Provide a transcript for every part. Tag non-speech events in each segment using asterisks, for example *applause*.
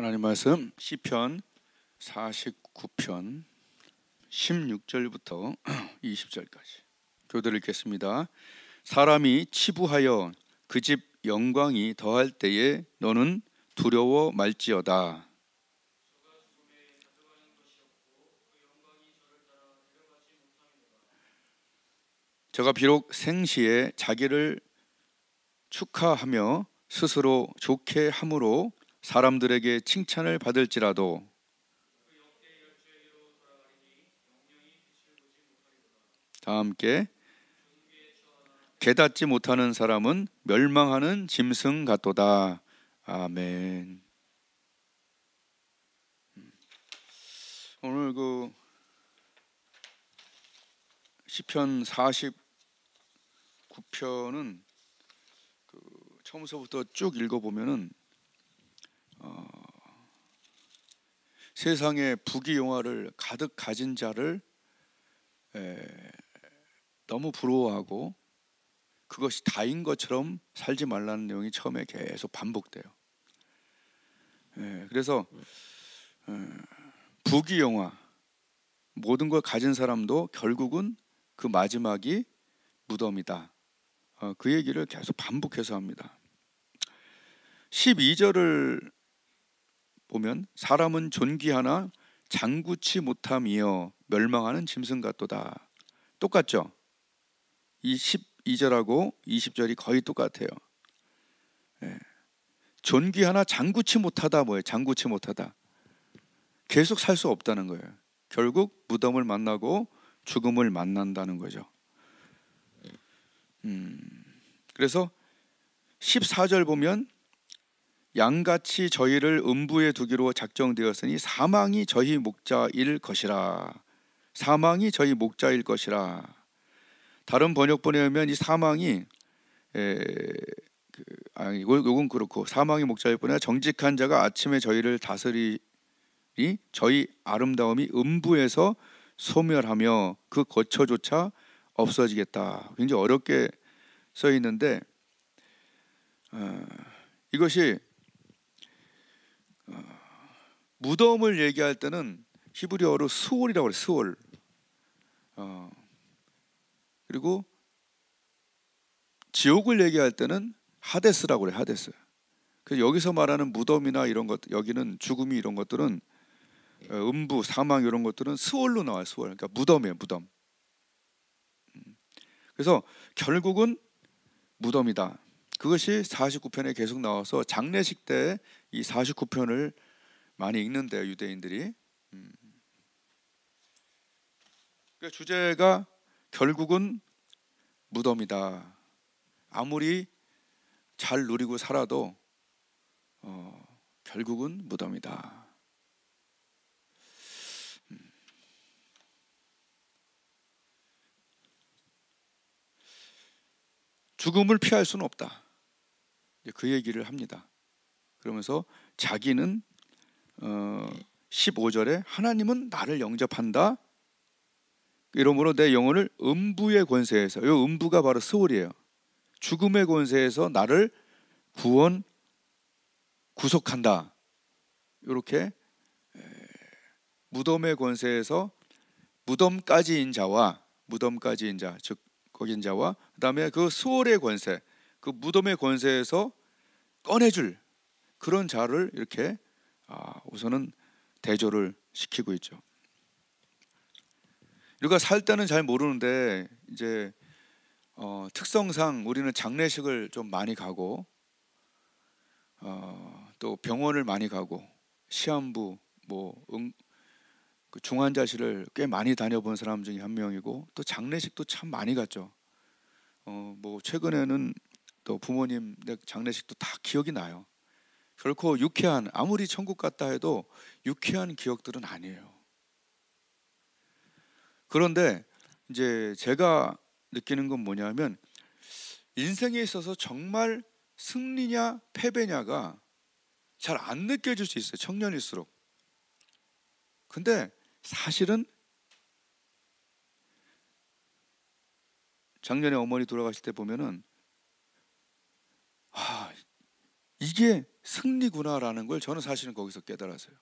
하나님 말씀 시편 49편 16절부터 20절까지 교도를 읽겠습니다. 사람이 치부하여 그 집 영광이 더할 때에 너는 두려워 말지어다. 저가 비록 생시에 자기를 축하하며 스스로 좋게 함으로 사람들에게 칭찬을 받을지라도 다 함께 깨닫지 못하는 사람은 멸망하는 짐승 같도다. 아멘. 오늘 그 시편 49편은 그 처음서부터 쭉 읽어 보면은 어, 세상에 부귀영화를 가득 가진 자를 에, 너무 부러워하고 그것이 다인 것처럼 살지 말라는 내용이 처음에 계속 반복돼요. 에, 그래서 에, 부귀영화 모든 걸 가진 사람도 결국은 그 마지막이 무덤이다. 어, 그 얘기를 계속 반복해서 합니다. 12절을 보면 사람은 존귀하나 장구치 못함이여 멸망하는 짐승 같도다. 똑같죠? 이 12절하고 20절이 거의 똑같아요. 예. 존귀하나 장구치 못하다 뭐예요? 장구치 못하다. 계속 살 수 없다는 거예요. 결국 무덤을 만나고 죽음을 만난다는 거죠. 음. 그래서 14절 보면 양같이 저희를 음부에 두기로 작정되었으니 사망이 저희 목자일 것이라. 사망이 저희 목자일 것이라. 다른 번역본에 보면 이 사망이 에, 그, 아니 요건 그렇고 사망이 목자일 뿐아니 정직한 자가 아침에 저희를 다스리니 저희 아름다움이 음부에서 소멸하며 그 거처조차 없어지겠다. 굉장히 어렵게 써 있는데 어, 이것이 무덤을 얘기할 때는 히브리어로 수월이라고 해요. 수월. 어. 그리고 지옥을 얘기할 때는 하데스라고 해요. 하데스. 그래서 여기서 말하는 무덤이나 이런 것 여기는 죽음이 이런 것들은 어, 음부 사망 이런 것들은 수월로 나와요 수월 그러니까 무덤이에요 무덤. 음. 그래서 결국은 무덤이다. 그것이 49편에 계속 나와서 장례식 때 이 49편을 많이 읽는데요 유대인들이. 음. 그 주제가 결국은 무덤이다. 아무리 잘 누리고 살아도 어, 결국은 무덤이다. 음. 죽음을 피할 수는 없다. 그 얘기를 합니다. 그러면서 자기는 어, 15절에 하나님은 나를 영접한다. 이러므로 내 영혼을 음부의 권세에서 요 음부가 바로 스월이에요 죽음의 권세에서 나를 구원 구속한다. 이렇게 무덤의 권세에서 무덤까지인 자와 무덤까지인 자, 즉 거긴 자와 그다음에 그 수월의 권세, 그 무덤의 권세에서 꺼내줄 그런 자를 이렇게 아, 우선은 대조를 시키고 있죠. 우리가 살 때는 잘 모르는데 이제 어, 특성상 우리는 장례식을 좀 많이 가고 어, 또 병원을 많이 가고 시한부 뭐 응, 그 중환자실을 꽤 많이 다녀본 사람 중에 한 명이고 또 장례식도 참 많이 갔죠. 어, 뭐 최근에는 또 부모님 장례식도 다 기억이 나요. 결코 유쾌한 아무리 천국 같다 해도 유쾌한 기억들은 아니에요. 그런데 이제 제가 느끼는 건 뭐냐면 인생에 있어서 정말 승리냐 패배냐가 잘 안 느껴질 수 있어요. 청년일수록. 근데 사실은 작년에 어머니 돌아가실 때 보면은 아 이게 승리구나라는 걸 저는 사실은 거기서 깨달았어요.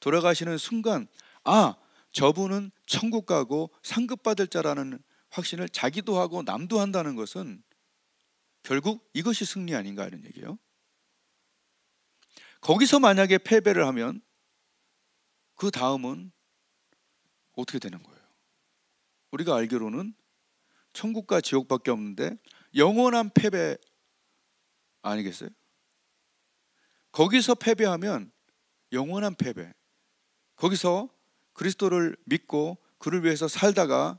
돌아가시는 순간 아 저분은 천국 가고 상급 받을 자라는 확신을 자기도 하고 남도 한다는 것은 결국 이것이 승리 아닌가 하는 얘기예요. 거기서 만약에 패배를 하면 그 다음은 어떻게 되는 거예요? 우리가 알기로는 천국과 지옥밖에 없는데 영원한 패배 아니겠어요? 거기서 패배하면 영원한 패배. 거기서 그리스도를 믿고 그를 위해서 살다가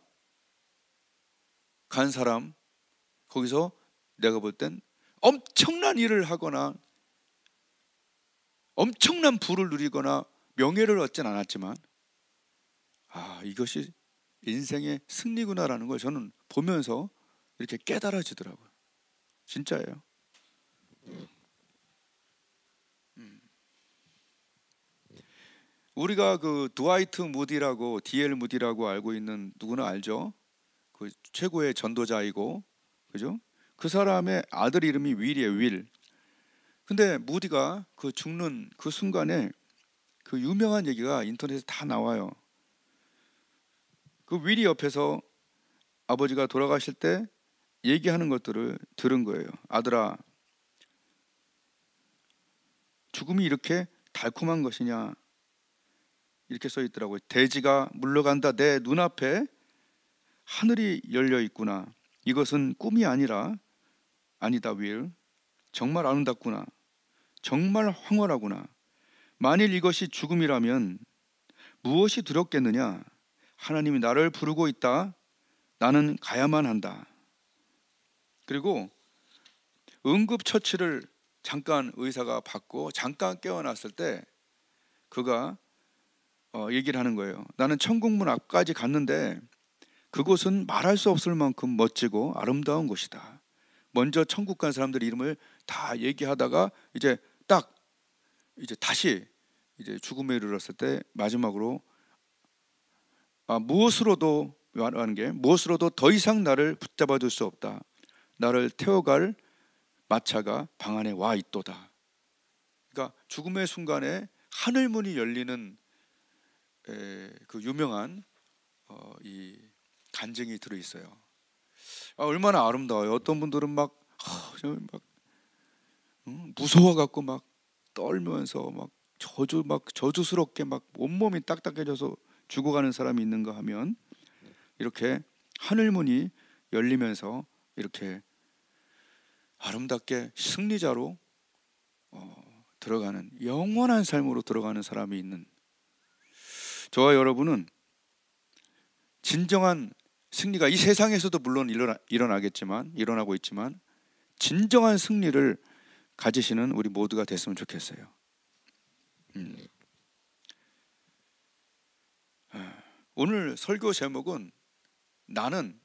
간 사람, 거기서 내가 볼 땐 엄청난 일을 하거나 엄청난 부를 누리거나 명예를 얻진 않았지만 아, 이것이 인생의 승리구나라는 걸 저는 보면서 이렇게 깨달아지더라고요. 진짜예요. 우리가 그 드와이트 무디라고 디엘 무디라고 알고 있는 누구나 알죠. 그 최고의 전도자이고 그죠? 그 사람의 아들 이름이 윌이에요, 윌. 근데 무디가 그 죽는 그 순간에 그 유명한 얘기가 인터넷에 다 나와요. 그 윌이 옆에서 아버지가 돌아가실 때 얘기하는 것들을 들은 거예요. 아들아, 죽음이 이렇게 달콤한 것이냐? 이렇게 써 있더라고요. 대지가 물러간다 내 눈앞에 하늘이 열려 있구나. 이것은 꿈이 아니라 아니다 윌. 정말 아름답구나. 정말 황홀하구나. 만일 이것이 죽음이라면 무엇이 두렵겠느냐? 하나님이 나를 부르고 있다. 나는 가야만 한다. 그리고 응급 처치를 잠깐 의사가 받고 잠깐 깨어났을 때 그가 어, 얘기를 하는 거예요. 나는 천국 문 앞까지 갔는데 그곳은 말할 수 없을 만큼 멋지고 아름다운 곳이다. 먼저 천국 간 사람들 이름을 다 얘기하다가 이제 딱 이제 다시 이제 죽음에 이르렀을 때 마지막으로 아, 무엇으로도 말하는 게 무엇으로도 더 이상 나를 붙잡아 줄수 없다. 나를 태워갈 마차가 방 안에 와 있도다. 그러니까 죽음의 순간에 하늘 문이 열리는 그 유명한 어, 이 간증이 들어 있어요. 아, 얼마나 아름다워요. 어떤 분들은 막, 허, 막 음, 무서워 갖고 막 떨면서 막 저주 막 저주스럽게 막 온몸이 딱딱해져서 죽어가는 사람이 있는가 하면 이렇게 하늘 문이 열리면서 이렇게 아름답게 승리자로 어, 들어가는 영원한 삶으로 들어가는 사람이 있는 저와 여러분은 진정한 승리가 이 세상에서도 물론 일어나, 일어나겠지만 일어나고 있지만 진정한 승리를 가지시는 우리 모두가 됐으면 좋겠어요. 음. 아, 오늘 설교 제목은 나는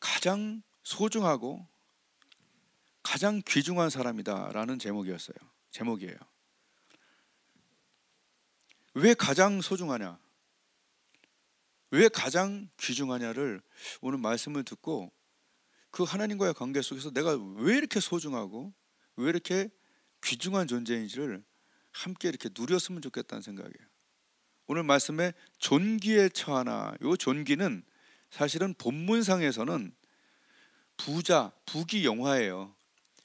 가장 소중하고 가장 귀중한 사람이다라는 제목이었어요. 제목이에요. 왜 가장 소중하냐? 왜 가장 귀중하냐를 오늘 말씀을 듣고 그 하나님과의 관계 속에서 내가 왜 이렇게 소중하고 왜 이렇게 귀중한 존재인지를 함께 이렇게 누렸으면 좋겠다는 생각이에요. 오늘 말씀에 존귀의 처하나 요 존귀는 사실은 본문상에서는 부자, 부귀 영화예요.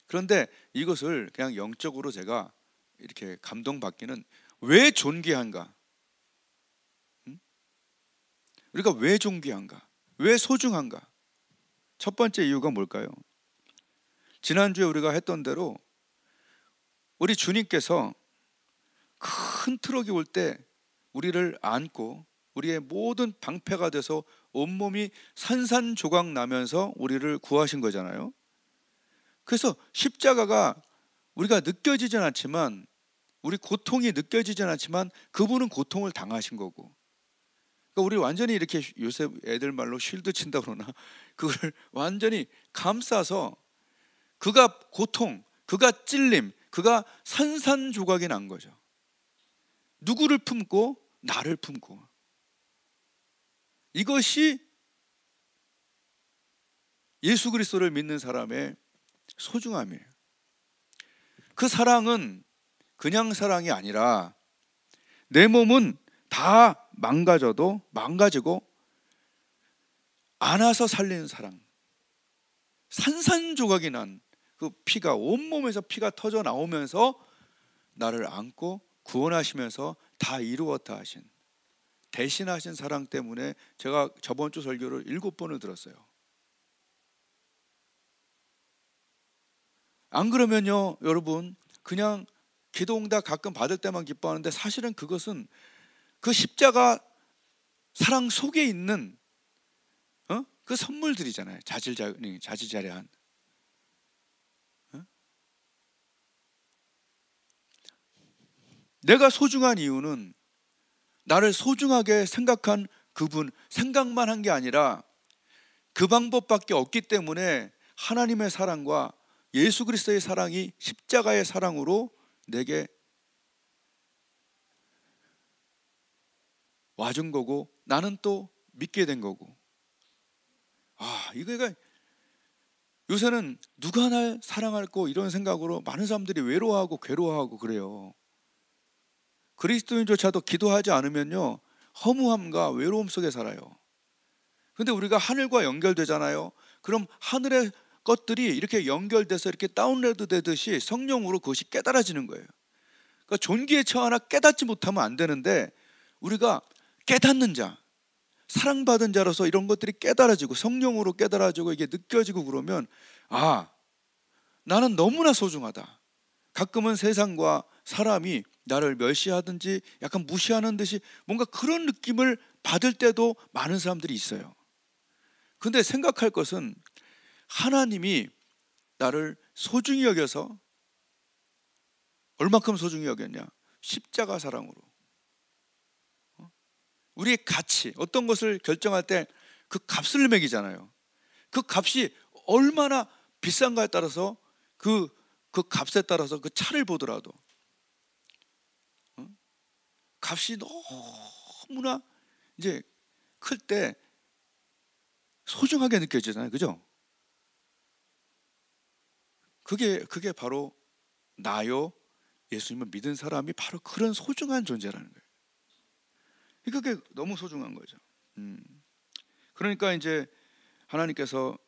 그런데 이것을 그냥 영적으로 제가 이렇게 감동받기는 왜 존귀한가? 우리가 왜 존귀한가? 왜 소중한가? 첫 번째 이유가 뭘까요? 지난주에 우리가 했던 대로 우리 주님께서 큰 트럭이 올 때 우리를 안고 우리의 모든 방패가 돼서 온몸이 산산조각 나면서 우리를 구하신 거잖아요. 그래서 십자가가 우리가 느껴지진 않지만 우리 고통이 느껴지진 않지만 그분은 고통을 당하신 거고. 그러니까 우리 완전히 이렇게 요새 애들 말로 쉴드 친다 그러나 *laughs* 그걸 완전히 감싸서 그가 고통, 그가 찔림, 그가 산산조각이 난 거죠. 누구를 품고 나를 품고 이것이 예수 그리스도를 믿는 사람의 소중함이에요. 그 사랑은 그냥 사랑이 아니라 내 몸은 다 망가져도 망가지고 안아서 살리는 사랑. 산산조각이 난 그 피가 온몸에서 피가 터져 나오면서 나를 안고 구원하시면서 다 이루었다 하신 대신하신 사랑 때문에 제가 저번 주 설교를 일곱 번을 들었어요. 안 그러면요, 여러분 그냥 기도응답 가끔 받을 때만 기뻐하는데 사실은 그것은 그 십자가 사랑 속에 있는 어? 그 선물들이잖아요. 자질자, 네, 자질자려한. 어? 내가 소중한 이유는 나를 소중하게 생각한 그분 생각만 한 게 아니라 그 방법밖에 없기 때문에 하나님의 사랑과 예수 그리스도의 사랑이 십자가의 사랑으로 내게 와준 거고 나는 또 믿게 된 거고. 아, 이거가 요새는 누가 날 사랑할고 이런 생각으로 많은 사람들이 외로워하고 괴로워하고 그래요. 그리스도인조차도 기도하지 않으면요. 허무함과 외로움 속에 살아요. 근데 우리가 하늘과 연결되잖아요. 그럼 하늘의 것들이 이렇게 연결돼서 이렇게 다운로드 되듯이 성령으로 그것이 깨달아지는 거예요. 그러니까 존귀에 처하나 깨닫지 못하면 안 되는데 우리가 깨닫는 자, 사랑받은 자로서 이런 것들이 깨달아지고 성령으로 깨달아지고 이게 느껴지고 그러면 아, 나는 너무나 소중하다. 가끔은 세상과 사람이 나를 멸시하든지 약간 무시하는 듯이 뭔가 그런 느낌을 받을 때도 많은 사람들이 있어요. 근데 생각할 것은 하나님이 나를 소중히 여겨서 얼마큼 소중히 여겼냐? 십자가 사랑으로. 어? 우리의 가치, 어떤 것을 결정할 때 그 값을 매기잖아요. 그 값이 얼마나 비싼가에 따라서 그, 그 값에 따라서 그 차를 보더라도 어? 값이 너무나 이제 클 때 소중하게 느껴지잖아요. 그죠? 그게 그게 바로 나요. 예수님을 믿은 사람이 바로 그런 소중한 존재라는 거예요. 그게 너무 소중한 거죠. 음. 그러니까 이제 하나님께서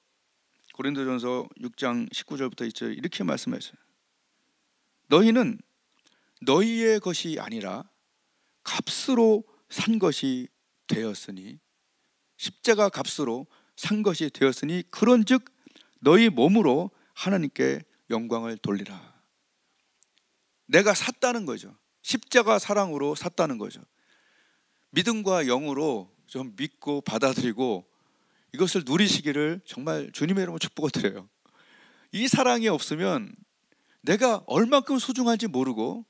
고린도전서 6장 19절부터 이제 이렇게 말씀하셨어요. 너희는 너희의 것이 아니라 값으로 산 것이 되었으니 십자가 값으로 산 것이 되었으니 그런즉 너희 몸으로 하나님께 영광을 돌리라. 내가 샀다는 거죠. 십자가 사랑으로 샀다는 거죠. 믿음과 영으로 좀 믿고 받아들이고 이것을 누리시기를 정말 주님의 이름으로 축복을 드려요. 이 사랑이 없으면 내가 얼만큼 소중한지 모르고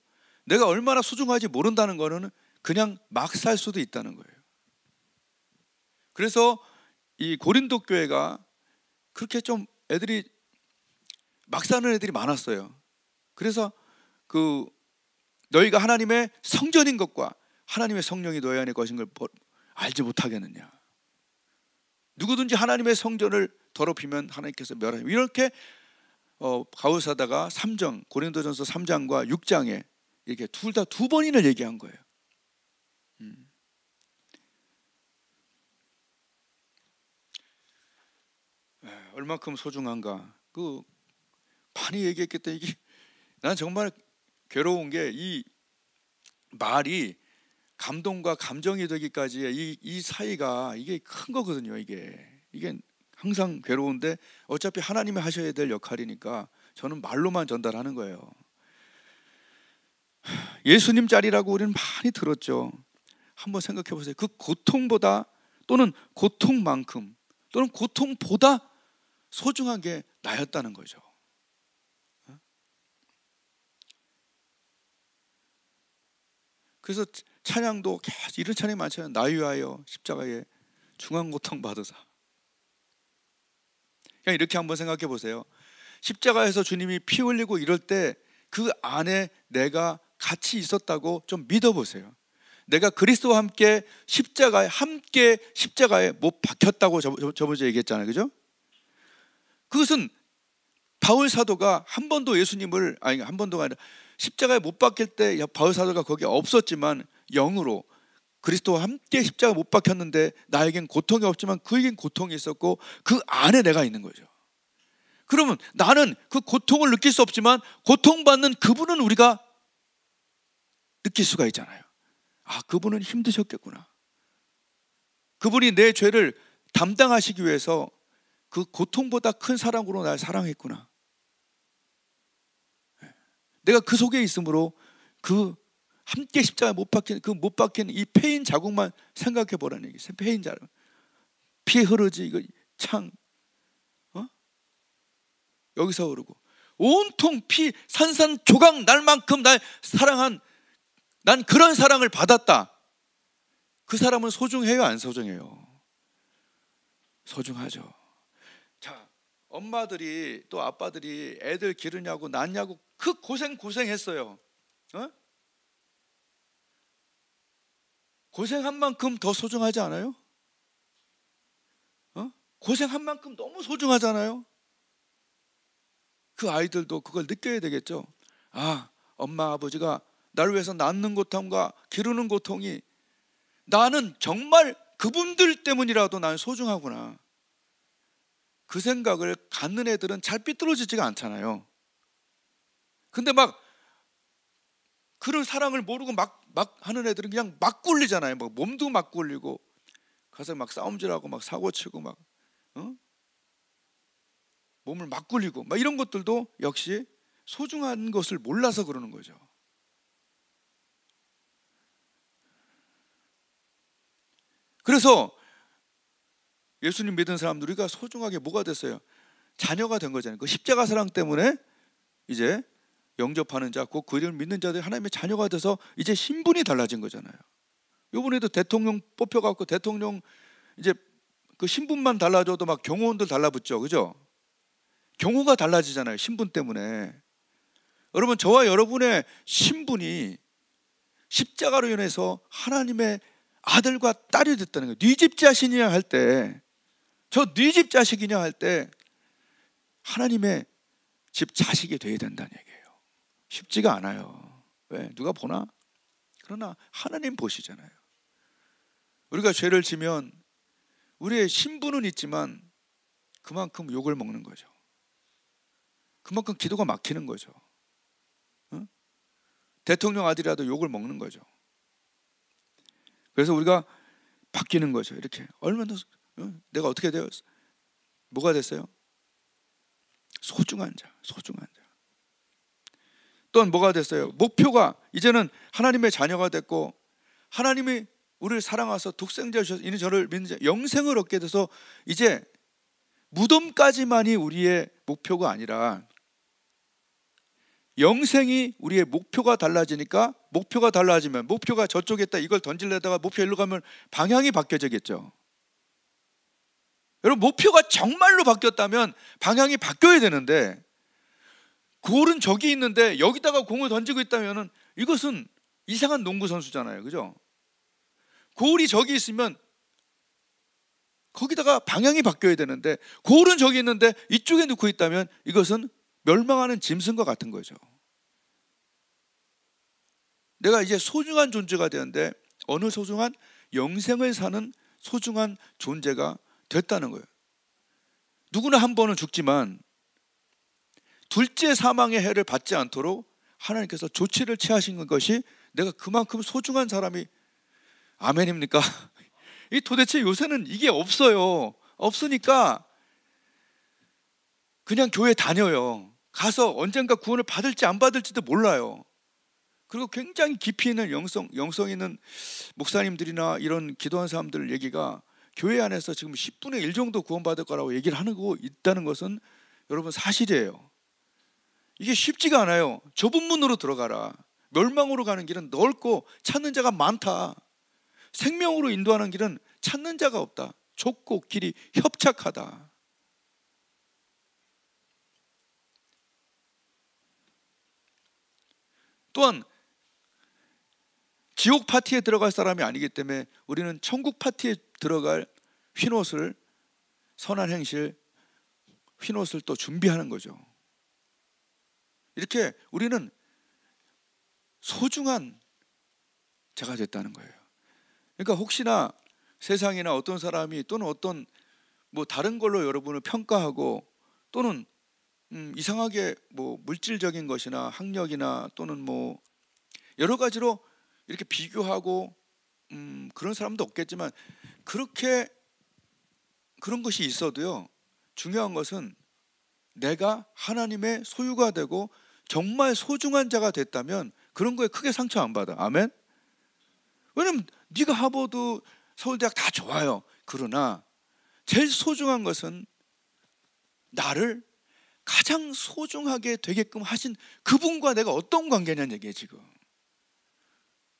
내가 얼마나 소중한지 모른다는 거는 그냥 막 살 수도 있다는 거예요. 그래서 이 고린도 교회가 그렇게 좀 애들이 막 사는 애들이 많았어요. 그래서 그 너희가 하나님의 성전인 것과 하나님의 성령이 너희 안에 거신 걸 알지 못하겠느냐. 누구든지 하나님의 성전을 더럽히면 하나님께서 멸하십니 이렇게 어, 가우사다가 3장 고린도전서 3장과 6장에 이렇게 둘 다 두 번이나 얘기한 거예요. 음. 얼만큼 소중한가? 그 많이 얘기했기 때문에 이게 난 정말 괴로운 게 이 말이 감동과 감정이 되기까지의 이, 이 사이가 이게 큰 거거든요 이게 이게 항상 괴로운데 어차피 하나님이 하셔야 될 역할이니까 저는 말로만 전달하는 거예요. 예수님 자리라고 우리는 많이 들었죠. 한번 생각해 보세요. 그 고통보다 또는 고통만큼 또는 고통보다 소중한 게 나였다는 거죠. 그래서 찬양도 계속 이런 찬양이 많잖아요. 나 위하여 십자가에 중한 고통 받으사. 그냥 이렇게 한번 생각해 보세요. 십자가에서 주님이 피 흘리고 이럴 때 그 안에 내가 같이 있었다고 좀 믿어 보세요. 내가 그리스도와 함께 십자가에 함께 십자가에 못 박혔다고 저번에 얘기했잖아요. 그죠? 그것은 바울 사도가 한 번도 예수님을 아니 한 번도가 아니라 십자가에 못 박힐 때 바울 사도가 거기 없었지만 영으로 그리스도와 함께 십자가 못 박혔는데 나에겐 고통이 없지만 그에겐 고통이 있었고 그 안에 내가 있는 거죠. 그러면 나는 그 고통을 느낄 수 없지만 고통받는 그분은 우리가 느낄 수가 있잖아요. 아, 그분은 힘드셨겠구나. 그분이 내 죄를 담당하시기 위해서 그 고통보다 큰 사랑으로 날 사랑했구나. 내가 그 속에 있으므로 그 함께 십자가에 못 박힌 그 못 박힌 이폐인 자국만 생각해 보라는 얘기예요. 인 자국. 피 흐르지 이거 창 어? 여기서 흐르고 온통 피 산산조각 날 만큼 날 사랑한 난 그런 사랑을 받았다. 그 사람은 소중해요, 안 소중해요? 소중하죠. 엄마들이 또 아빠들이 애들 기르냐고 낳냐고 그 고생 고생했어요. 어? 고생한 만큼 더 소중하지 않아요? 어? 고생한 만큼 너무 소중하잖아요. 그 아이들도 그걸 느껴야 되겠죠. 아, 엄마 아버지가 나를 위해서 낳는 고통과 기르는 고통이 나는 정말 그분들 때문이라도 난 소중하구나. 그 생각을 갖는 애들은 잘 삐뚤어지지가 않잖아요. 근데 막 그런 사랑을 모르고 막, 막 하는 애들은 그냥 막 굴리잖아요. 막 뭐 몸도 막 굴리고 가서 막 싸움질하고 막 사고치고 막 어? 몸을 막 굴리고 막 이런 것들도 역시 소중한 것을 몰라서 그러는 거죠. 그래서 예수님 믿은 사람 우리가 소중하게 뭐가 됐어요? 자녀가 된 거잖아요. 그 십자가 사랑 때문에 이제 영접하는 자, 곧 그를 믿는 자들 하나님의 자녀가 돼서 이제 신분이 달라진 거잖아요. 요번에도 대통령 뽑혀갖고 대통령 이제 그 신분만 달라져도 막 경호원들 달라붙죠, 그죠? 경호가 달라지잖아요, 신분 때문에. 여러분 저와 여러분의 신분이 십자가로 인해서 하나님의 아들과 딸이 됐다는 거예요. 네집 자신이야 할때 저네집 자식이냐 할 때 하나님의 집 자식이 돼야 된다는 얘기예요. 쉽지가 않아요. 왜? 누가 보나? 그러나 하나님 보시잖아요. 우리가 죄를 지면 우리의 신분은 있지만 그만큼 욕을 먹는 거죠. 그만큼 기도가 막히는 거죠. 응? 대통령 아들이라도 욕을 먹는 거죠. 그래서 우리가 바뀌는 거죠. 이렇게 얼마나 내가 어떻게 되어 뭐가 됐어요? 소중한 자, 소중한 자. 또 뭐가 됐어요? 목표가 이제는 하나님의 자녀가 됐고 하나님이 우리를 사랑하서 독생자 주셔서 이는 저를 믿는 자 영생을 얻게 돼서 이제 무덤까지만이 우리의 목표가 아니라 영생이 우리의 목표가 달라지니까 목표가 달라지면 목표가 저쪽에 있다 이걸 던질려다가 목표 일로 가면 방향이 바뀌어지겠죠. 여러분 목표가 정말로 바뀌었다면 방향이 바뀌어야 되는데 골은 저기 있는데 여기다가 공을 던지고 있다면 이것은 이상한 농구 선수잖아요. 그죠? 골이 저기 있으면 거기다가 방향이 바뀌어야 되는데 골은 저기 있는데 이쪽에 놓고 있다면 이것은 멸망하는 짐승과 같은 거죠. 내가 이제 소중한 존재가 되는데 어느 소중한 영생을 사는 소중한 존재가 됐다는 거예요. 누구나 한 번은 죽지만 둘째 사망의 해를 받지 않도록 하나님께서 조치를 취하신 것이 내가 그만큼 소중한 사람이 아멘입니까? *laughs* 이 도대체 요새는 이게 없어요. 없으니까 그냥 교회 다녀요. 가서 언젠가 구원을 받을지 안 받을지도 몰라요. 그리고 굉장히 깊이 있는 영성, 영성 있는 목사님들이나 이런 기도한 사람들 얘기가 교회 안에서 지금 10분의 1 정도 구원받을 거라고 얘기를 하는 거 있다는 것은 여러분 사실이에요. 이게 쉽지가 않아요. 좁은 문으로 들어가라. 멸망으로 가는 길은 넓고 찾는 자가 많다. 생명으로 인도하는 길은 찾는 자가 없다. 좁고 길이 협착하다. 또한 지옥 파티에 들어갈 사람이 아니기 때문에 우리는 천국 파티에 들어갈 휘옷을 선한 행실 휘옷을또 준비하는 거죠. 이렇게 우리는 소중한 제가 됐다는 거예요. 그러니까 혹시나 세상이나 어떤 사람이 또는 어떤 뭐 다른 걸로 여러분을 평가하고 또는 음 이상하게 뭐 물질적인 것이나 학력이나 또는 뭐 여러 가지로 이렇게 비교하고 음, 그런 사람도 없겠지만 그렇게 그런 것이 있어도요. 중요한 것은 내가 하나님의 소유가 되고 정말 소중한 자가 됐다면 그런 거에 크게 상처 안 받아. 아멘. 왜냐면 네가 하버드, 서울대학 다 좋아요. 그러나 제일 소중한 것은 나를 가장 소중하게 되게끔 하신 그분과 내가 어떤 관계냐는 얘기예요, 지금.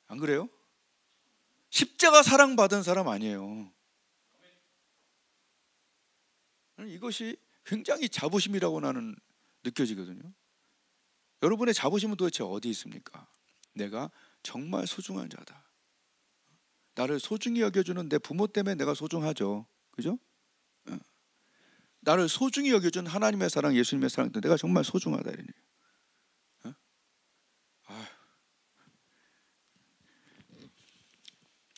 안 그래요? 십자가 사랑받은 사람 아니에요. 이것이 굉장히 자부심이라고 나는 느껴지거든요. 여러분의 자부심은 도대체 어디 있습니까? 내가 정말 소중한 자다. 나를 소중히 여겨주는 내 부모 때문에 내가 소중하죠. 그죠? 나를 소중히 여겨준 하나님의 사랑, 예수님의 사랑 내가 정말 소중하다. 이러니까.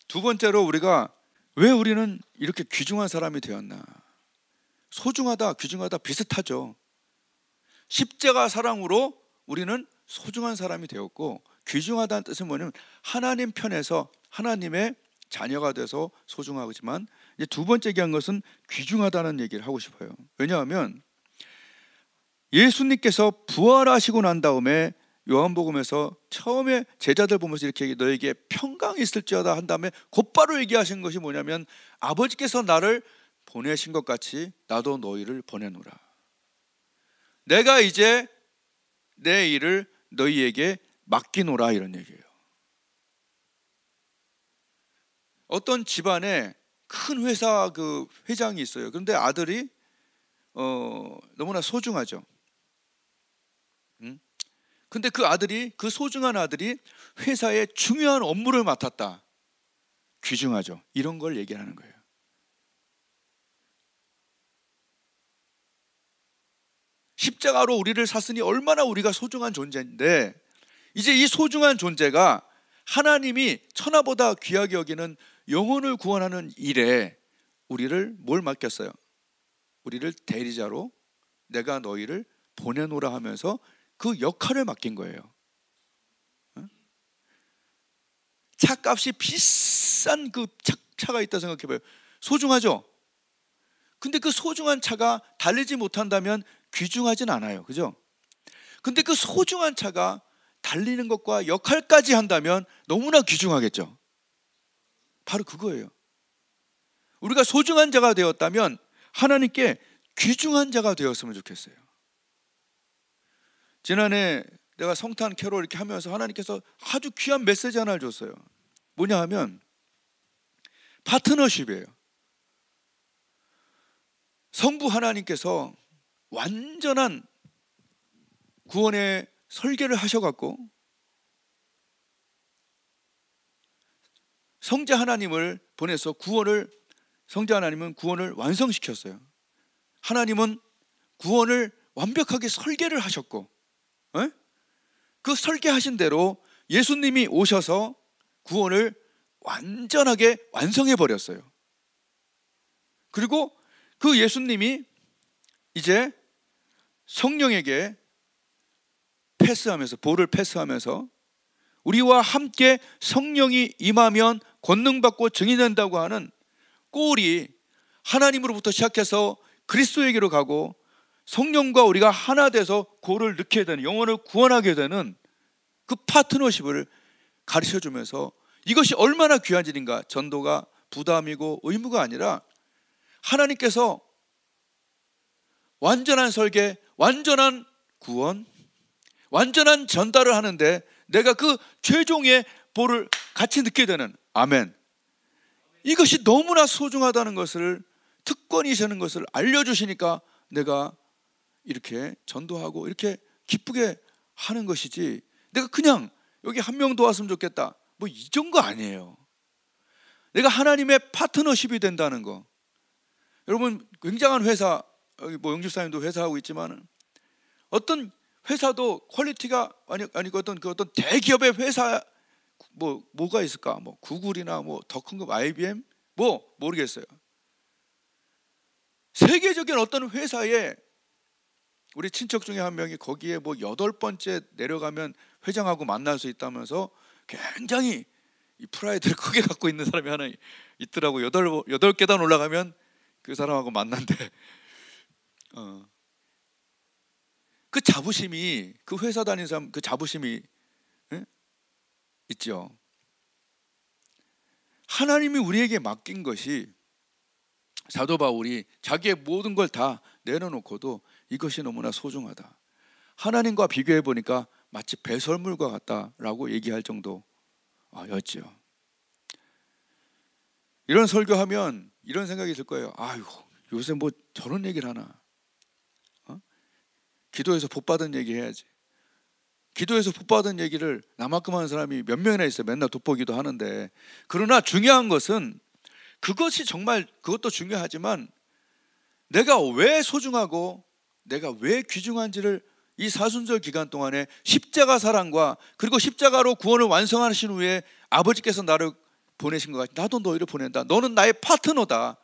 두 번째로 우리가 왜 우리는 이렇게 귀중한 사람이 되었나? 소중하다, 귀중하다 비슷하죠. 십자가 사랑으로 우리는 소중한 사람이 되었고 귀중하다는 뜻은 뭐냐면 하나님 편에서 하나님의 자녀가 돼서 소중하지만 이제 두 번째 얘기한 것은 귀중하다는 얘기를 하고 싶어요. 왜냐하면 예수님께서 부활하시고 난 다음에 요한복음에서 처음에 제자들 보면서 이렇게 너에게 평강이 있을지어다 한 다음에 곧바로 얘기하신 것이 뭐냐면 아버지께서 나를 보내신 것 같이 나도 너희를 보내노라. 내가 이제 내 일을 너희에게 맡기노라 이런 얘기예요. 어떤 집안에 큰 회사 그 회장이 있어요. 그런데 아들이 어, 너무나 소중하죠. 근데 그 아들이 그 소중한 아들이 회사의 중요한 업무를 맡았다. 귀중하죠. 이런 걸 얘기하는 거예요. 십자가로 우리를 샀으니 얼마나 우리가 소중한 존재인데 이제 이 소중한 존재가 하나님이 천하보다 귀하게 여기는 영혼을 구원하는 일에 우리를 뭘 맡겼어요? 우리를 대리자로 내가 너희를 보내노라 하면서 그 역할을 맡긴 거예요. 차값이 비싼 그 차, 가 있다 생각해봐요. 소중하죠? 근데 그 소중한 차가 달리지 못한다면 귀중하진 않아요. 그죠? 근데 그 소중한 차가 달리는 것과 역할까지 한다면 너무나 귀중하겠죠. 바로 그거예요. 우리가 소중한 자가 되었다면 하나님께 귀중한 자가 되었으면 좋겠어요. 지난해 내가 성탄 캐롤 이렇게 하면서 하나님께서 아주 귀한 메시지 하나를 줬어요. 뭐냐 하면 파트너십이에요. 성부 하나님께서 완전한 구원의 설계를 하셔갖고 성자 하나님을 보내서 구원을 성자 하나님은 구원을 완성시켰어요. 하나님은 구원을 완벽하게 설계를 하셨고 그 설계하신 대로 예수님이 오셔서 구원을 완전하게 완성해 버렸어요. 그리고 그 예수님이 이제 성령에게 패스하면서 볼을 패스하면서 우리와 함께 성령이 임하면 권능받고 증인된다고 하는 꼴이 하나님으로부터 시작해서 그리스도에게로 가고 성령과 우리가 하나 돼서 고를 넣게 되는 영혼을 구원하게 되는 그 파트너십을 가르쳐 주면서 이것이 얼마나 귀한 일인가 전도가 부담이고 의무가 아니라 하나님께서 완전한 설계, 완전한 구원, 완전한 전달을 하는데 내가 그 최종의 볼을 같이 느게 되는 아멘. 이것이 너무나 소중하다는 것을 특권이되는 것을 알려주시니까 내가 이렇게 전도하고 이렇게 기쁘게 하는 것이지 내가 그냥 여기 한 명 도왔으면 좋겠다 뭐 이런 거 아니에요. 내가 하나님의 파트너십이 된다는 거. 여러분 굉장한 회사 뭐영주사님도 회사하고 있지만 어떤 회사도 퀄리티가 아니 아니 어떤 그 어떤 대기업의 회사 뭐 뭐가 있을까 뭐 구글이나 뭐 더 큰 거 IBM 뭐 모르겠어요. 세계적인 어떤 회사에 우리 친척 중에 한 명이 거기에 뭐 여덟 번째 내려가면 회장하고 만날 수 있다면서 굉장히 이 프라이드를 *laughs* 크게 갖고 있는 사람이 하나 있더라고 여덟 여덟 계단 올라가면 그 사람하고 만난대. *laughs* 어. 그 자부심이 그 회사 다니는 사람 그 자부심이 에? 있죠. 하나님이 우리에게 맡긴 것이 사도 바울이 자기의 모든 걸 다 내려놓고도 이것이 너무나 소중하다. 하나님과 비교해 보니까 마치 배설물과 같다라고 얘기할 정도였지요. 이런 설교하면 이런 생각이 들 거예요. 아유, 요새 뭐 저런 얘기를 하나. 어? 기도해서 복 받은 얘기 해야지. 기도해서 복 받은 얘기를 나만큼 하는 사람이 몇 명이나 있어요. 맨날 돋보기도 하는데. 그러나 중요한 것은 그것이 정말 그것도 중요하지만 내가 왜 소중하고 내가 왜 귀중한지를 이 사순절 기간 동안에 십자가 사랑과 그리고 십자가로 구원을 완성하신 후에 아버지께서 나를 보내신 것 같이 나도 너희를 보낸다. 너는 나의 파트너다.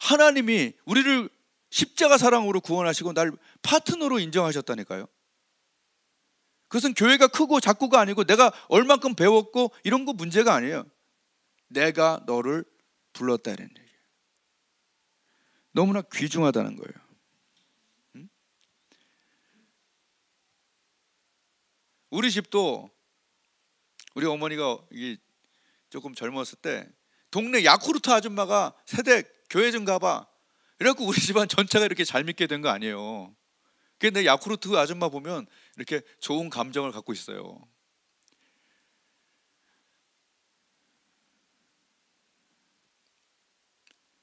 하나님이 우리를 십자가 사랑으로 구원하시고 날 파트너로 인정하셨다니까요. 그것은 교회가 크고 작고가 아니고 내가 얼만큼 배웠고 이런 거 문제가 아니에요. 내가 너를 불렀다는 얘기예요. 너무나 귀중하다는 거예요. 우리 집도 우리 어머니가 조금 젊었을 때 동네 야쿠르트 아줌마가 세대 교회 좀 가봐. 이래갖고 우리 집안 전체가 이렇게 잘 믿게 된 거 아니에요. 근데 야쿠르트 아줌마 보면 이렇게 좋은 감정을 갖고 있어요.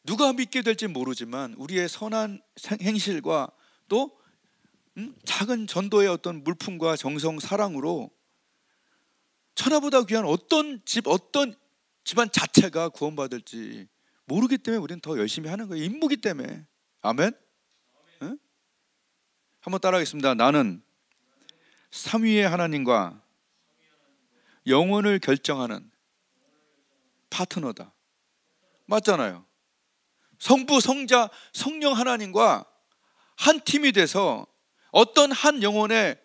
누가 믿게 될지 모르지만 우리의 선한 행실과 또 작은 전도의 어떤 물품과 정성, 사랑으로 천하보다 귀한 어떤 집, 어떤 집안 자체가 구원받을지 모르기 때문에 우리는 더 열심히 하는 거예요. 임무기 때문에. 아멘. 응? 한번 따라하겠습니다. 나는 삼위의 하나님과 영혼을 결정하는 파트너다. 맞잖아요. 성부, 성자, 성령 하나님과 한 팀이 돼서 어떤 한 영혼의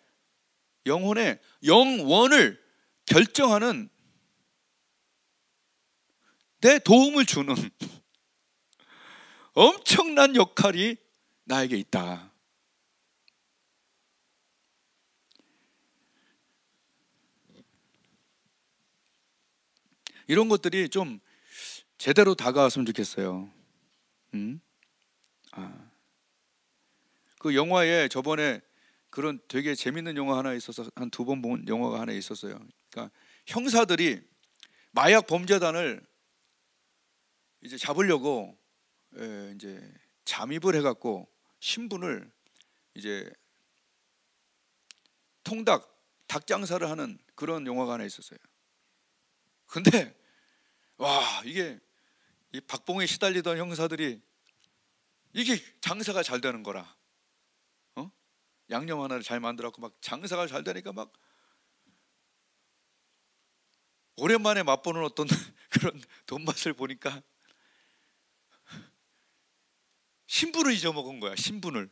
영혼의 영원을 결정하는 내 도움을 주는 엄청난 역할이 나에게 있다. 이런 것들이 좀 제대로 다가왔으면 좋겠어요. 음? 아. 그 영화에 저번에 그런 되게 재밌는 영화 하나 있어서 한 두 번 본 영화가 하나 있었어요. 그러니까 형사들이 마약 범죄단을 이제 잡으려고 예, 이제 잠입을 해갖고 신분을 이제 통닭 닭 장사를 하는 그런 영화가 하나 있었어요. 근데 와 이게 박봉에 시달리던 형사들이 이게 장사가 잘 되는 거라 양념 하나를 잘 만들었고 막 장사가 잘 되니까 막 오랜만에 맛보는 어떤 *laughs* 그런 돈 맛을 보니까 신분을 잊어먹은 거야 신분을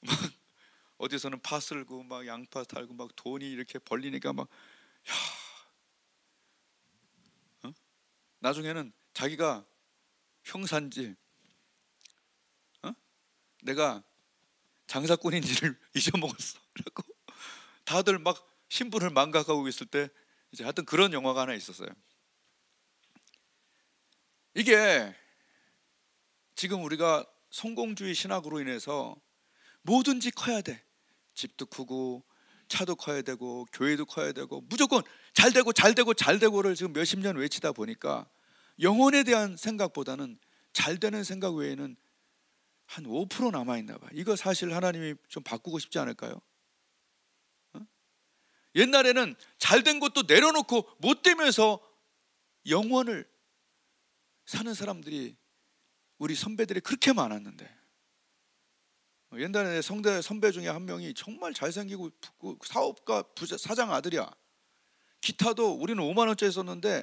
막 어디서는 파슬고 막 양파 달고 막 돈이 이렇게 벌리니까 막 야. 어? 나중에는 자기가 형산지 어? 내가 장사꾼인지를 *laughs* 잊어먹었어. 라고 다들 막 신분을 망각하고 있을 때 이제 하여튼 그런 영화가 하나 있었어요. 이게 지금 우리가 성공주의 신학으로 인해서 뭐든지 커야 돼. 집도 크고 차도 커야 되고 교회도 커야 되고 무조건 잘 되고 잘 되고 잘 되고를 지금 몇십 년 외치다 보니까 영혼에 대한 생각보다는 잘 되는 생각 외에는 한5% 남아 있나 봐. 이거 사실 하나님이 좀 바꾸고 싶지 않을까요? 어? 옛날에는 잘 된 것도 내려놓고 못 되면서 영원을 사는 사람들이 우리 선배들이 그렇게 많았는데 어, 옛날에 성대 선배 중에 한 명이 정말 잘생기고 사업가 부자, 사장 아들이야. 기타도 우리는 5만 원짜리 썼는데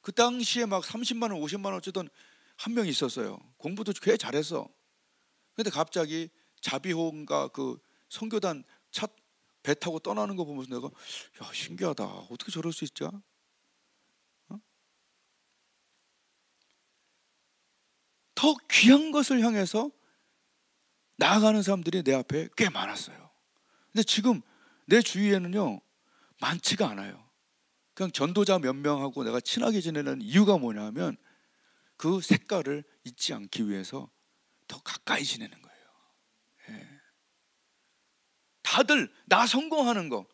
그 당시에 막 30만 원, 50만 원 쓰던 한 명이 있었어요. 공부도 꽤 잘했어. 근데 갑자기 자비호과그 선교단 차배 타고 떠나는 거 보면서 내가 야 신기하다 어떻게 저럴 수 있지? 어? 더 귀한 것을 향해서 나아가는 사람들이 내 앞에 꽤 많았어요. 근데 지금 내 주위에는요 많지가 않아요. 그냥 전도자 몇 명하고 내가 친하게 지내는 이유가 뭐냐면 그 색깔을 잊지 않기 위해서 더 가까이 지내는 거예요. 예. 다들 나 성공하는 거,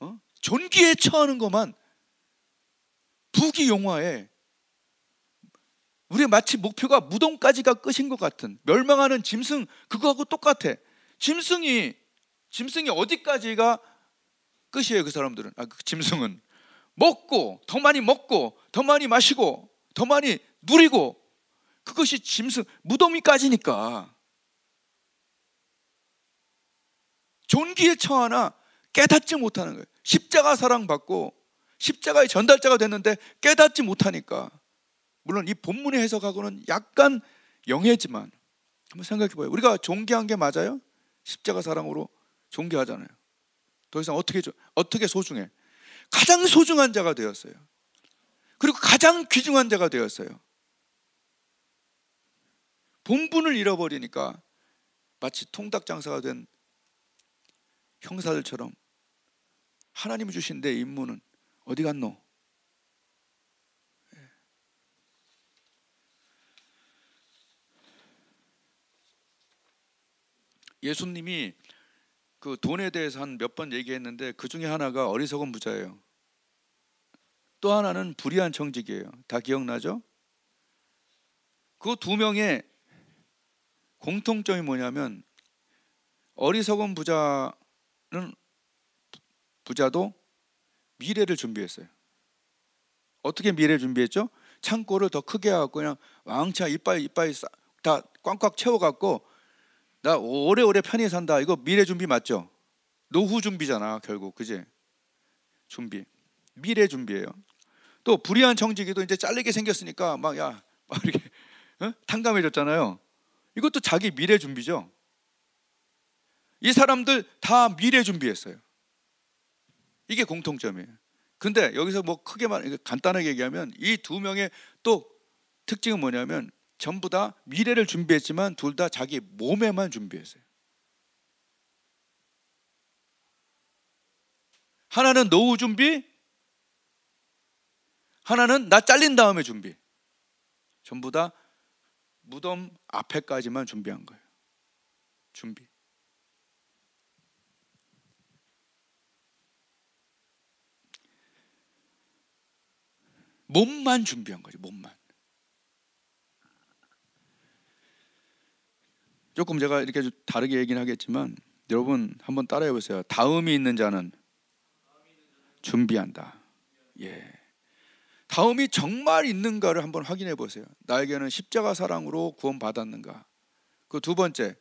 어? 존귀에 처하는 것만 부귀 영화에 우리 마치 목표가 무덤까지가 끝인 것 같은 멸망하는 짐승 그거하고 똑같아. 짐승이 짐승이 어디까지가 끝이에요 그 사람들은. 아, 그 짐승은 먹고 더 많이 먹고 더 많이 마시고 더 많이 누리고 그것이 짐승, 무덤이까지니까. 존귀에 처하나 깨닫지 못하는 거예요. 십자가 사랑받고 십자가의 전달자가 됐는데 깨닫지 못하니까. 물론 이 본문의 해석하고는 약간 영해지만 한번 생각해 봐요. 우리가 존귀한 게 맞아요? 십자가 사랑으로 존귀하잖아요. 더 이상 어떻게 어떻게 소중해? 가장 소중한 자가 되었어요. 그리고 가장 귀중한 자가 되었어요. 본분을 잃어버리니까 마치 통닭 장사가 된 형사들처럼 하나님이 주신 내 임무는 어디 갔노? 예. 예수님이 그 돈에 대해서 한 몇 번 얘기했는데 그 중에 하나가 어리석은 부자예요. 또 하나는 불의한 청직이에요. 다 기억나죠? 그 두 명의 공통점이 뭐냐면 어리석은 부자는 부자도 미래를 준비했어요. 어떻게 미래를 준비했죠? 창고를 더 크게 하고 그냥 왕창 이빨 이빨 다 꽉꽉 채워갖고 나 오래오래 편히 산다. 이거 미래 준비 맞죠? 노후 준비잖아 결국 그지? 준비 미래 준비예요. 또 불의한 청지기도 이제 잘리게 생겼으니까 막 야막 막 이렇게 어? 탕감해졌잖아요. 이것도 자기 미래 준비죠. 이 사람들 다 미래 준비했어요. 이게 공통점이에요. 근데 여기서 뭐 크게 말, 간단하게 얘기하면 이 두 명의 또 특징은 뭐냐면 전부 다 미래를 준비했지만 둘 다 자기 몸에만 준비했어요. 하나는 노후 준비, 하나는 나 잘린 다음에 준비. 전부 다 무덤 앞에까지만 준비한 거예요. 준비. 몸만 준비한 거지, 몸만. 조금 제가 이렇게 다르게 얘기는 하겠지만 여러분 한번 따라해 보세요. 다음이 있는 자는 준비한다. 예. 다음이 정말 있는가를 한번 확인해 보세요. 나에게는 십자가 사랑으로 구원받았는가? 그 두 번째,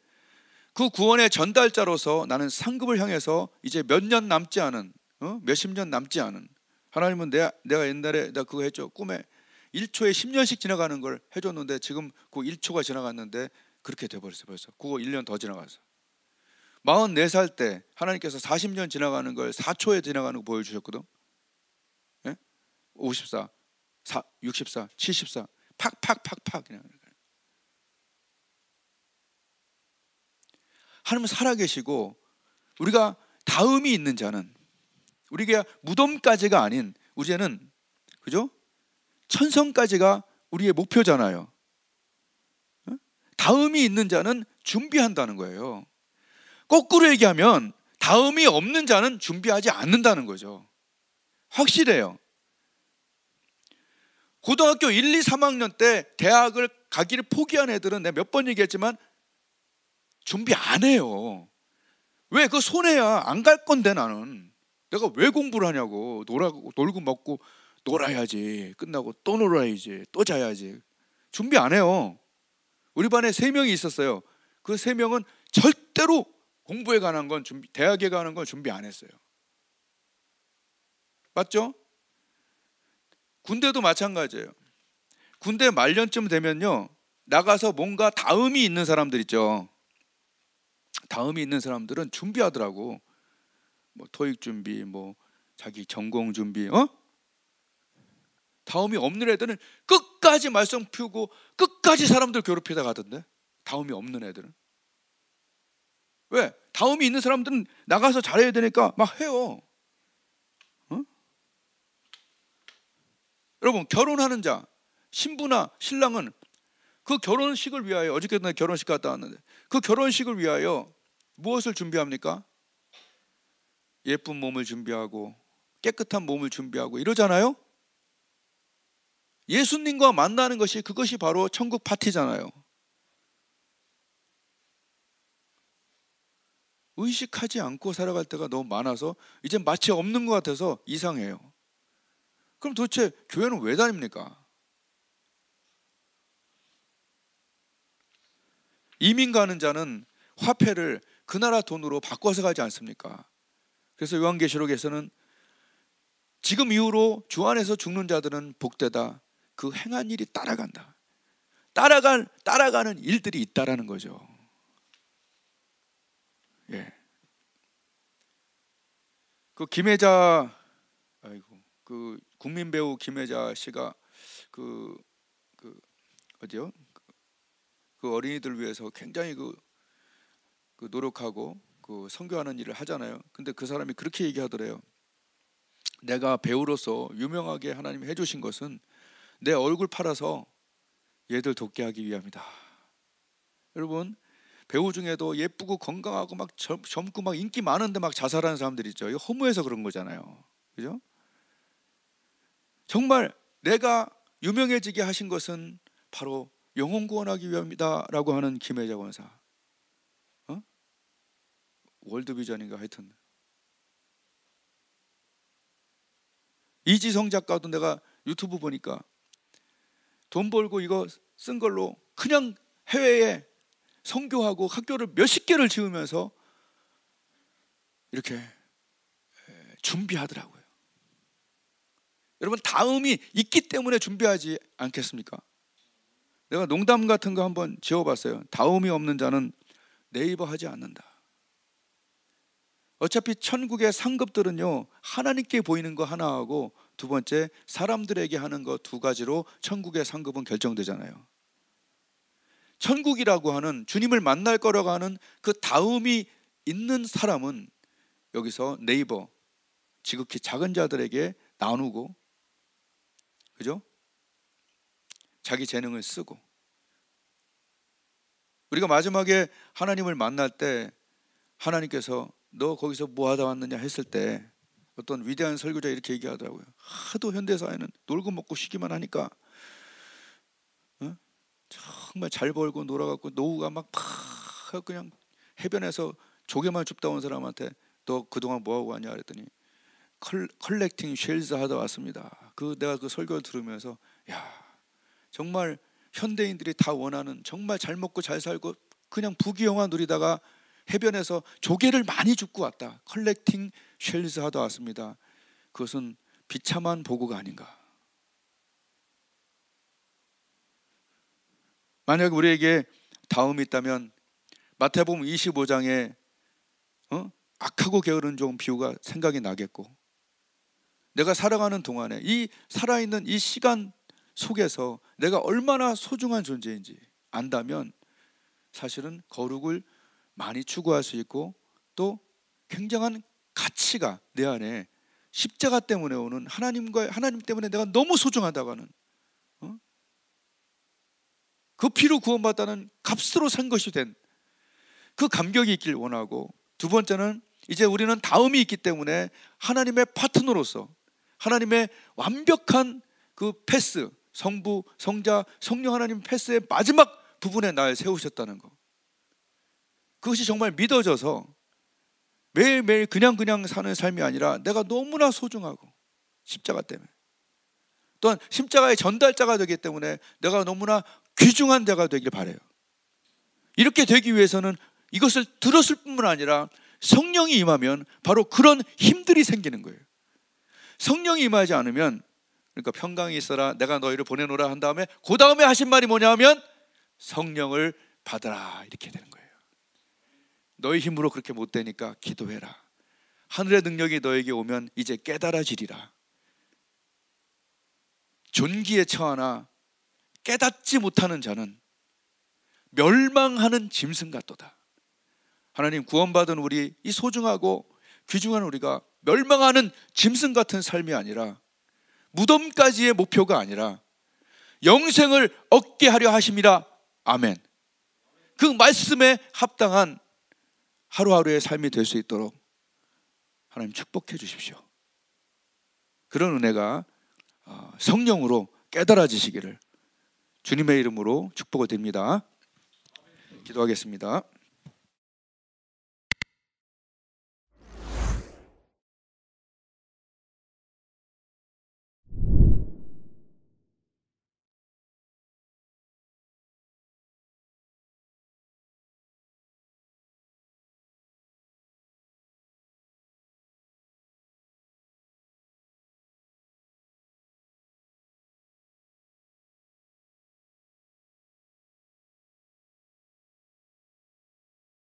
그 구원의 전달자로서 나는 상급을 향해서 이제 몇 년 남지 않은, 어? 몇십 년 남지 않은 하나님은 내가, 내가 옛날에 나 그거 했죠. 꿈에 1초에 10년씩 지나가는 걸 해줬는데 지금 그 1초가 지나갔는데 그렇게 돼버렸어요. 벌써. 그거 1년 더 지나갔어. 44살 때 하나님께서 40년 지나가는 걸 4초에 지나가는 거 보여주셨거든. 54. 예? 사, 64, 74 팍팍팍팍 그냥 하나님 살아계시고 우리가 다음이 있는 자는 우리가 무덤까지가 아닌 우리는 그죠? 천성까지가 우리의 목표잖아요. 다음이 있는 자는 준비한다는 거예요. 거꾸로 얘기하면 다음이 없는 자는 준비하지 않는다는 거죠. 확실해요. 고등학교 1, 2, 3학년 때 대학을 가기를 포기한 애들은 내가 몇 번 얘기했지만 준비 안 해요. 왜? 그 손해야. 안 갈 건데 나는. 내가 왜 공부를 하냐고. 놀고 놀고 먹고 놀아야지. 끝나고 또 놀아야지. 또 자야지. 준비 안 해요. 우리 반에 세 명이 있었어요. 그 세 명은 절대로 공부에 관한 건 준비, 대학에 관한 건 준비 안 했어요. 맞죠? 군대도 마찬가지예요. 군대 말년쯤 되면요. 나가서 뭔가 다음이 있는 사람들 있죠. 다음이 있는 사람들은 준비하더라고. 뭐 토익 준비, 뭐 자기 전공 준비, 어? 다음이 없는 애들은 끝까지 말썽 피우고 끝까지 사람들 괴롭히다 가던데. 다음이 없는 애들은. 왜? 다음이 있는 사람들은 나가서 잘해야 되니까 막 해요. 여러분 결혼하는 자 신부나 신랑은 그 결혼식을 위하여 어저께 나 결혼식 갔다 왔는데 그 결혼식을 위하여 무엇을 준비합니까? 예쁜 몸을 준비하고 깨끗한 몸을 준비하고 이러잖아요. 예수님과 만나는 것이 그것이 바로 천국 파티잖아요. 의식하지 않고 살아갈 때가 너무 많아서 이제 마치 없는 것 같아서 이상해요. 그럼 도대체 교회는 왜 다닙니까? 이민 가는 자는 화폐를 그 나라 돈으로 바꿔서 가지 않습니까? 그래서 요한계시록에서는 지금 이후로 주 안에서 죽는 자들은 복되다. 그 행한 일이 따라간다. 따라간 따라가는 일들이 있다라는 거죠. 예. 그 김혜자 아이고 그 국민 배우 김혜자 씨가 그, 그 어디요? 그 어린이들 위해서 굉장히 그, 그 노력하고 그 선교하는 일을 하잖아요. 근데 그 사람이 그렇게 얘기하더래요. 내가 배우로서 유명하게 하나님 해주신 것은 내 얼굴 팔아서 얘들 돕게 하기 위함이다. 여러분 배우 중에도 예쁘고 건강하고 막 젊, 젊고 막 인기 많은데 막 자살하는 사람들 있죠. 이 허무해서 그런 거잖아요. 그죠? 정말 내가 유명해지게 하신 것은 바로 영혼 구원하기 위함이다라고 하는 김혜자 권사. 어? 월드비전인가 하여튼. 이지성 작가도 내가 유튜브 보니까 돈 벌고 이거 쓴 걸로 그냥 해외에 선교하고 학교를 몇십 개를 지으면서 이렇게 준비하더라고요. 여러분 다음이 있기 때문에 준비하지 않겠습니까? 내가 농담 같은 거 한번 지어봤어요. 다음이 없는 자는 네이버 하지 않는다. 어차피 천국의 상급들은요 하나님께 보이는 거 하나하고 두 번째 사람들에게 하는 거 두 가지로 천국의 상급은 결정되잖아요. 천국이라고 하는 주님을 만날 거라고 하는 그 다음이 있는 사람은 여기서 네이버 지극히 작은 자들에게 나누고 그죠? 자기 재능을 쓰고 우리가 마지막에 하나님을 만날 때 하나님께서 너 거기서 뭐 하다 왔느냐 했을 때 어떤 위대한 설교자 이렇게 얘기하더라고요. 하도 현대 사회는 놀고 먹고 쉬기만 하니까 어? 정말 잘 벌고 놀아갖고 노후가 막팍 그냥 해변에서 조개만 줍다 온 사람한테 너 그동안 뭐 하고 왔냐 그랬더니 컬, 컬렉팅 쉘즈 하다 왔습니다. 그 내가 그 설교를 들으면서 야 정말 현대인들이 다 원하는 정말 잘 먹고 잘 살고 그냥 부귀영화 누리다가 해변에서 조개를 많이 줍고 왔다. 컬렉팅 쉘리스 하다 왔습니다. 그것은 비참한 보고가 아닌가. 만약 우리에게 다음이 있다면 마태복음 25장에 어? 악하고 게으른 종 비유가 생각이 나겠고 내가 살아가는 동안에 이 살아있는 이 시간 속에서 내가 얼마나 소중한 존재인지 안다면 사실은 거룩을 많이 추구할 수 있고 또 굉장한 가치가 내 안에 십자가 때문에 오는 하나님과 하나님 때문에 내가 너무 소중하다고 하는 어? 그 피로 구원받다는 값으로 산 것이 된 그 감격이 있길 원하고 두 번째는 이제 우리는 다음이 있기 때문에 하나님의 파트너로서 하나님의 완벽한 그 패스, 성부, 성자, 성령 하나님 패스의 마지막 부분에 나를 세우셨다는 것. 그것이 정말 믿어져서 매일매일 그냥 그냥 사는 삶이 아니라 내가 너무나 소중하고 십자가 때문에 또한 십자가의 전달자가 되기 때문에 내가 너무나 귀중한 자가 되길 바래요. 이렇게 되기 위해서는 이것을 들었을 뿐만 아니라 성령이 임하면 바로 그런 힘들이 생기는 거예요. 성령이 임하지 않으면 그러니까 평강이 있어라 내가 너희를 보내노라 한 다음에 그 다음에 하신 말이 뭐냐면 성령을 받아라 이렇게 되는 거예요. 너희 힘으로 그렇게 못 되니까 기도해라. 하늘의 능력이 너에게 오면 이제 깨달아지리라. 존귀에 처하나 깨닫지 못하는 자는 멸망하는 짐승 같도다. 하나님 구원받은 우리 이 소중하고 귀중한 우리가 멸망하는 짐승 같은 삶이 아니라 무덤까지의 목표가 아니라 영생을 얻게 하려 하심이라. 아멘. 그 말씀에 합당한 하루하루의 삶이 될 수 있도록 하나님 축복해 주십시오. 그런 은혜가 어, 성령으로 깨달아지시기를 주님의 이름으로 축복을 드립니다. 기도하겠습니다.